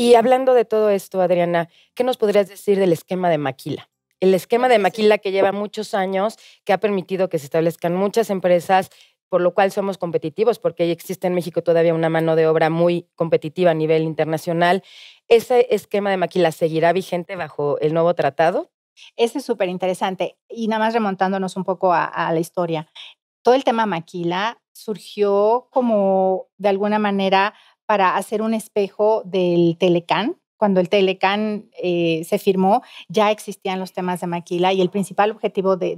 Y hablando de todo esto, Adriana, ¿qué nos podrías decir del esquema de Maquila? El esquema de Maquila que lleva muchos años, que ha permitido que se establezcan muchas empresas, por lo cual somos competitivos, porque existe en México todavía una mano de obra muy competitiva a nivel internacional. ¿Ese esquema de Maquila seguirá vigente bajo el nuevo tratado? Ese es súper interesante. Y nada más remontándonos un poco a la historia. Todo el tema Maquila surgió como de alguna manera para hacer un espejo del Telecán. Cuando el Telecán eh, se firmó, ya existían los temas de Maquila y el principal objetivo de,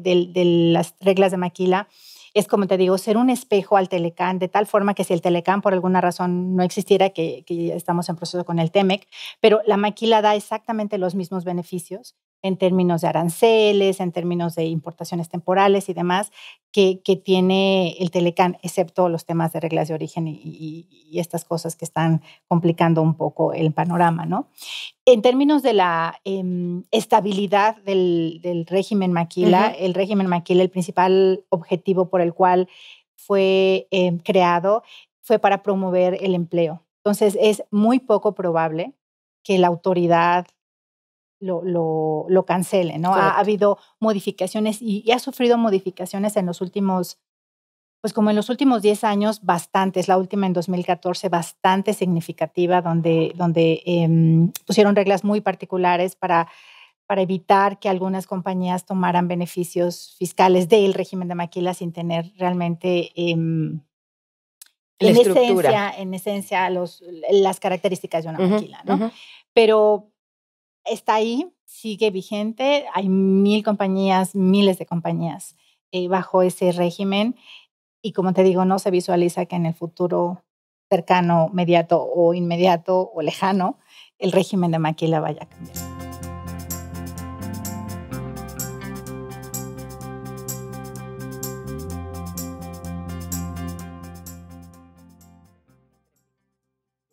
las reglas de Maquila es, como te digo, ser un espejo al Telecán, de tal forma que si el Telecán por alguna razón no existiera, que, que estamos en proceso con el TEMEC, pero la maquila da exactamente los mismos beneficios, en términos de aranceles, en términos de importaciones temporales y demás que, que tiene el Telecan, excepto los temas de reglas de origen y, estas cosas que están complicando un poco el panorama, ¿no? En términos de la em, estabilidad del, régimen Maquila, el régimen Maquila, el principal objetivo por el cual fue em, creado fue para promover el empleo. Entonces es muy poco probable que la autoridad lo, lo, cancele, ¿no? Ha, habido modificaciones y, ha sufrido modificaciones en los últimos, pues como en los últimos 10 años, bastantes, la última en 2014, bastante significativa, donde, donde em, pusieron reglas muy particulares para para evitar que algunas compañías tomaran beneficios fiscales del régimen de maquila sin tener realmente em, en esencia, en esencia los, las características de una maquila, ¿no? Pero está ahí, sigue vigente. Hay mil compañías, miles de compañías eh, bajo ese régimen. Y como te digo, no se visualiza que en el futuro cercano, mediato o inmediato o lejano, el régimen de Maquila vaya a cambiar.